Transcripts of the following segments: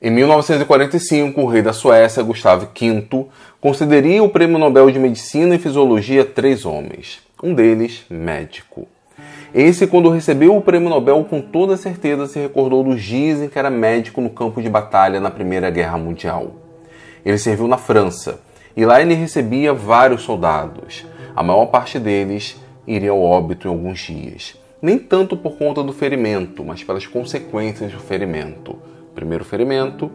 Em 1945, o rei da Suécia, Gustavo V, concederia o Prêmio Nobel de Medicina e Fisiologia a três homens, um deles médico. Esse, quando recebeu o Prêmio Nobel, com toda certeza se recordou dos dias em que era médico no campo de batalha na Primeira Guerra Mundial. Ele serviu na França e lá ele recebia vários soldados. A maior parte deles iria ao óbito em alguns dias, nem tanto por conta do ferimento, mas pelas consequências do ferimento. Primeiro ferimento,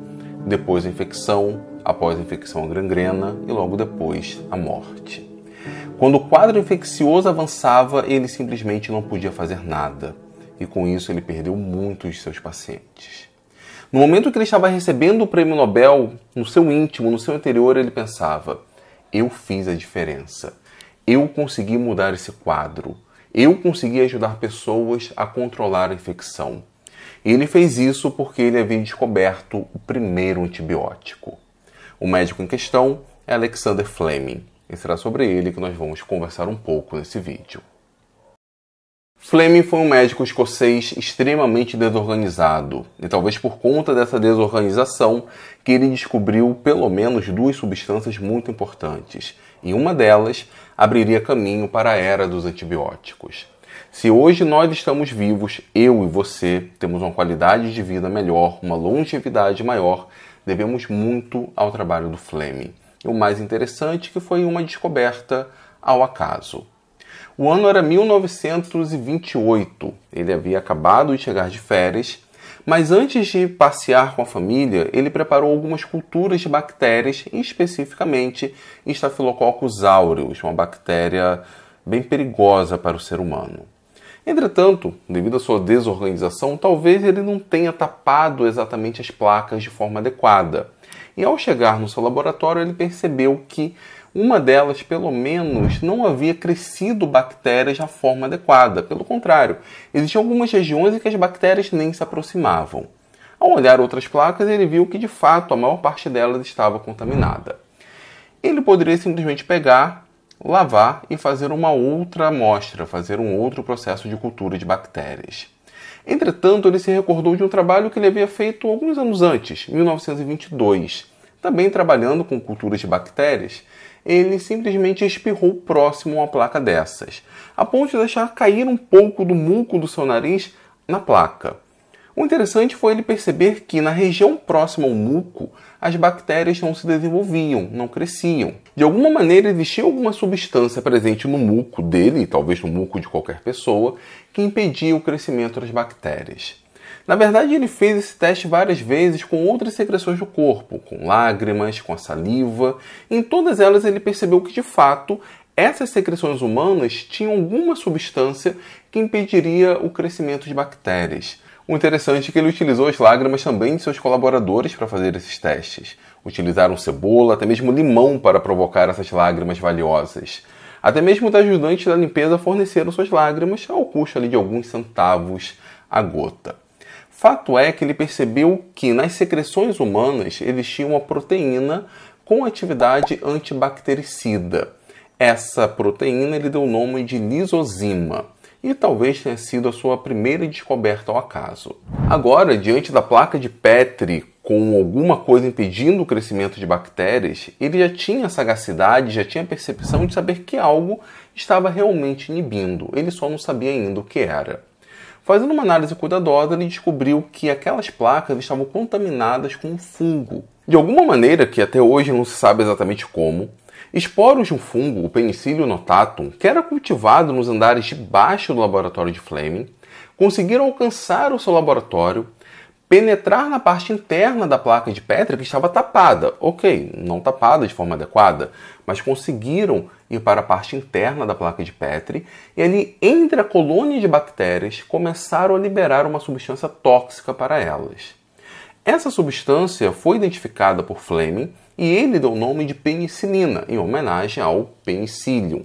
depois a infecção, após a infecção a gangrena e logo depois a morte. Quando o quadro infeccioso avançava, ele simplesmente não podia fazer nada e com isso ele perdeu muitos de seus pacientes. No momento que ele estava recebendo o prêmio Nobel, no seu íntimo, no seu interior, ele pensava: eu fiz a diferença. Eu consegui mudar esse quadro. Eu consegui ajudar pessoas a controlar a infecção. E ele fez isso porque ele havia descoberto o primeiro antibiótico. O médico em questão é Alexander Fleming, e será sobre ele que nós vamos conversar um pouco nesse vídeo. Fleming foi um médico escocês extremamente desorganizado, e talvez por conta dessa desorganização que ele descobriu pelo menos duas substâncias muito importantes, e uma delas abriria caminho para a era dos antibióticos. Se hoje nós estamos vivos, eu e você temos uma qualidade de vida melhor, uma longevidade maior, devemos muito ao trabalho do Fleming. E o mais interessante é que foi uma descoberta ao acaso. O ano era 1928. Ele havia acabado de chegar de férias, mas antes de passear com a família, ele preparou algumas culturas de bactérias, especificamente Staphylococcus aureus, uma bactéria bem perigosa para o ser humano. Entretanto, devido à sua desorganização, talvez ele não tenha tapado exatamente as placas de forma adequada. E ao chegar no seu laboratório, ele percebeu que uma delas, pelo menos, não havia crescido bactérias na forma adequada. Pelo contrário, existiam algumas regiões em que as bactérias nem se aproximavam. Ao olhar outras placas, ele viu que de fato a maior parte delas estava contaminada. Ele poderia simplesmente pegar lavar e fazer uma outra amostra, fazer um outro processo de cultura de bactérias. Entretanto, ele se recordou de um trabalho que ele havia feito alguns anos antes, 1922. Também trabalhando com culturas de bactérias, ele simplesmente espirrou próximo a uma placa dessas, a ponto de deixar cair um pouco do muco do seu nariz na placa. O interessante foi ele perceber que na região próxima ao muco, as bactérias não se desenvolviam, não cresciam. De alguma maneira existia alguma substância presente no muco dele, talvez no muco de qualquer pessoa, que impedia o crescimento das bactérias. Na verdade, ele fez esse teste várias vezes com outras secreções do corpo, com lágrimas, com a saliva. Em todas elas, ele percebeu que de fato essas secreções humanas tinham alguma substância que impediria o crescimento de bactérias. O interessante é que ele utilizou as lágrimas também de seus colaboradores para fazer esses testes. Utilizaram cebola, até mesmo limão para provocar essas lágrimas valiosas. Até mesmo os ajudantes da limpeza forneceram suas lágrimas ao custo ali de alguns centavos a gota. Fato é que ele percebeu que nas secreções humanas existia uma proteína com atividade antibactericida. Essa proteína ele deu o nome de lisozima e talvez tenha sido a sua primeira descoberta ao acaso. Agora, diante da placa de Petri com alguma coisa impedindo o crescimento de bactérias, ele já tinha sagacidade, já tinha percepção de saber que algo estava realmente inibindo, ele só não sabia ainda o que era. Fazendo uma análise cuidadosa, ele descobriu que aquelas placas estavam contaminadas com um fungo. De alguma maneira, que até hoje não se sabe exatamente como, Esporos de um fungo, o Penicillium notatum, que era cultivado nos andares de baixo do laboratório de Fleming, conseguiram alcançar o seu laboratório, penetrar na parte interna da placa de petri que estava tapada. Ok, não tapada de forma adequada, mas conseguiram ir para a parte interna da placa de Petri e ali, entre a colônia de bactérias, começaram a liberar uma substância tóxica para elas. Essa substância foi identificada por Fleming e ele deu o nome de penicilina, em homenagem ao penicillium.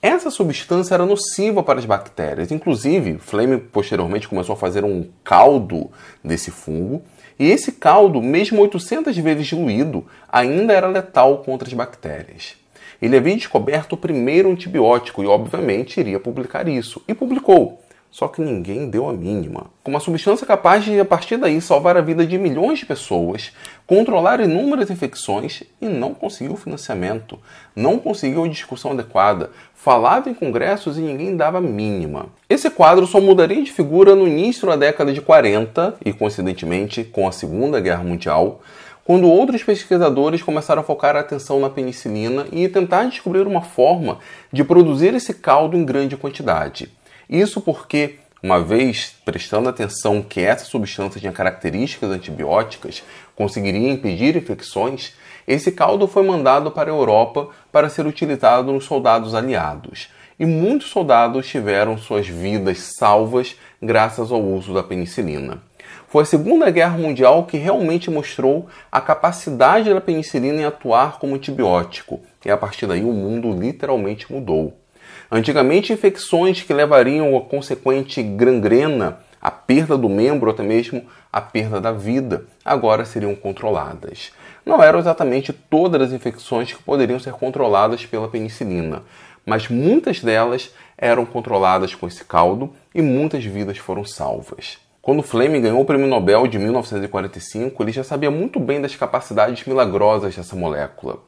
Essa substância era nociva para as bactérias. Inclusive, Fleming posteriormente começou a fazer um caldo desse fungo, e esse caldo, mesmo 800 vezes diluído, ainda era letal contra as bactérias. Ele havia descoberto o primeiro antibiótico e, obviamente, iria publicar isso. E publicou. Só que ninguém deu a mínima. Uma substância capaz de, a partir daí, salvar a vida de milhões de pessoas, controlar inúmeras infecções e não conseguiu financiamento, não conseguiu discussão adequada, falava em congressos e ninguém dava a mínima. Esse quadro só mudaria de figura no início da década de 40 e, coincidentemente, com a Segunda Guerra Mundial, quando outros pesquisadores começaram a focar a atenção na penicilina e tentar descobrir uma forma de produzir esse caldo em grande quantidade. Isso porque uma vez prestando atenção que essa substância tinha características antibióticas, conseguiria impedir infecções, esse caldo foi mandado para a Europa para ser utilizado nos soldados aliados. E muitos soldados tiveram suas vidas salvas graças ao uso da penicilina. Foi a Segunda Guerra Mundial que realmente mostrou a capacidade da penicilina em atuar como antibiótico, e a partir daí o mundo literalmente mudou. Antigamente, infecções que levariam a consequente gangrena, a perda do membro ou até mesmo a perda da vida, agora seriam controladas. Não eram exatamente todas as infecções que poderiam ser controladas pela penicilina, mas muitas delas eram controladas com esse caldo e muitas vidas foram salvas. Quando Fleming ganhou o Prêmio Nobel de 1945, ele já sabia muito bem das capacidades milagrosas dessa molécula.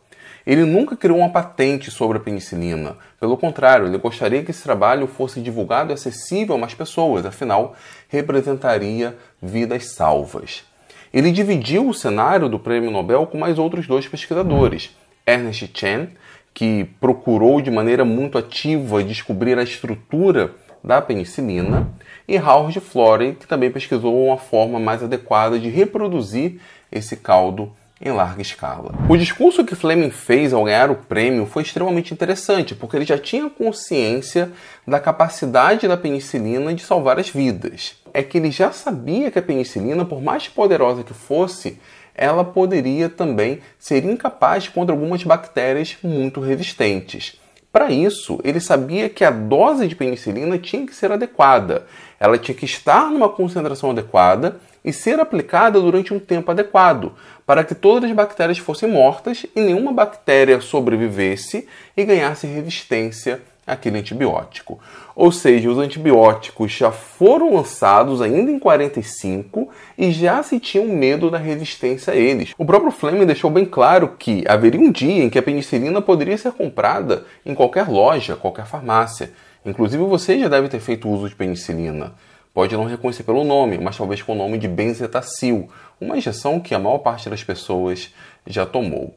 Ele nunca criou uma patente sobre a penicilina. Pelo contrário, ele gostaria que esse trabalho fosse divulgado e acessível a mais pessoas, afinal, representaria vidas salvas. Ele dividiu o cenário do prêmio Nobel com mais outros dois pesquisadores, Ernest Chen, que procurou de maneira muito ativa descobrir a estrutura da penicilina, e Howard Florey, que também pesquisou uma forma mais adequada de reproduzir esse caldo em larga escala. O discurso que Fleming fez ao ganhar o prêmio foi extremamente interessante, porque ele já tinha consciência da capacidade da penicilina de salvar as vidas. É que ele já sabia que a penicilina, por mais poderosa que fosse, ela poderia também ser incapaz contra algumas bactérias muito resistentes. Para isso, ele sabia que a dose de penicilina tinha que ser adequada. Ela tinha que estar numa concentração adequada e ser aplicada durante um tempo adequado, para que todas as bactérias fossem mortas e nenhuma bactéria sobrevivesse e ganhasse resistência àquele antibiótico. Ou seja, os antibióticos já foram lançados ainda em 45 e já se tinham medo da resistência a eles. O próprio Fleming deixou bem claro que haveria um dia em que a penicilina poderia ser comprada em qualquer loja, qualquer farmácia. Inclusive você já deve ter feito uso de penicilina pode não reconhecer pelo nome, mas talvez com o nome de benzetacil, uma injeção que a maior parte das pessoas já tomou.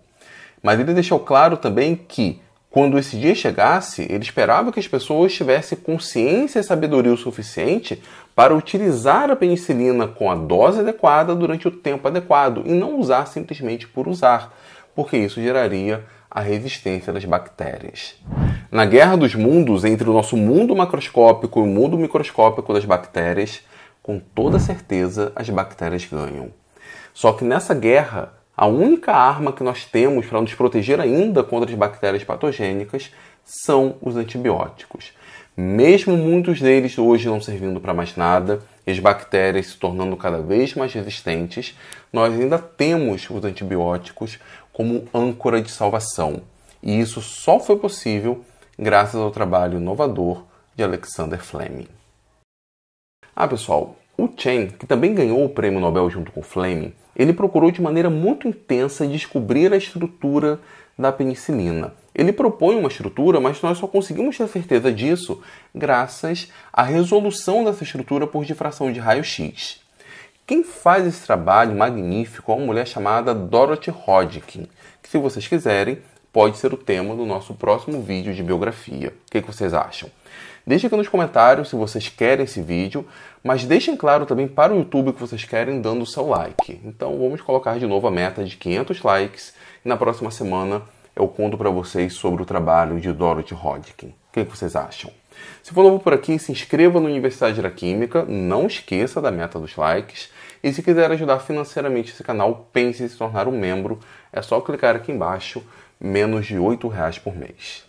Mas ele deixou claro também que, quando esse dia chegasse, ele esperava que as pessoas tivessem consciência e sabedoria o suficiente para utilizar a penicilina com a dose adequada durante o tempo adequado e não usar simplesmente por usar, porque isso geraria a resistência das bactérias. Na guerra dos mundos, entre o nosso mundo macroscópico e o mundo microscópico das bactérias, com toda certeza as bactérias ganham. Só que nessa guerra, a única arma que nós temos para nos proteger ainda contra as bactérias patogênicas são os antibióticos. Mesmo muitos deles hoje não servindo para mais nada, e as bactérias se tornando cada vez mais resistentes, nós ainda temos os antibióticos como âncora de salvação. E isso só foi possível graças ao trabalho inovador de Alexander Fleming. Ah, pessoal, o Chen, que também ganhou o prêmio Nobel junto com Fleming, ele procurou de maneira muito intensa descobrir a estrutura da penicilina. Ele propõe uma estrutura, mas nós só conseguimos ter certeza disso graças à resolução dessa estrutura por difração de raio-x. Quem faz esse trabalho magnífico é uma mulher chamada Dorothy Hodgkin, que se vocês quiserem, pode ser o tema do nosso próximo vídeo de biografia. O que, vocês acham? Deixem aqui nos comentários se vocês querem esse vídeo, mas deixem claro também para o YouTube que vocês querem dando o seu like. Então vamos colocar de novo a meta de 500 likes e na próxima semana eu conto para vocês sobre o trabalho de Dorothy Hodgkin. O que, que vocês acham? Se for novo por aqui, se inscreva na Universidade da Química, não esqueça da meta dos likes. E se quiser ajudar financeiramente esse canal, pense em se tornar um membro. É só clicar aqui embaixo menos de R$ 8,00 por mês.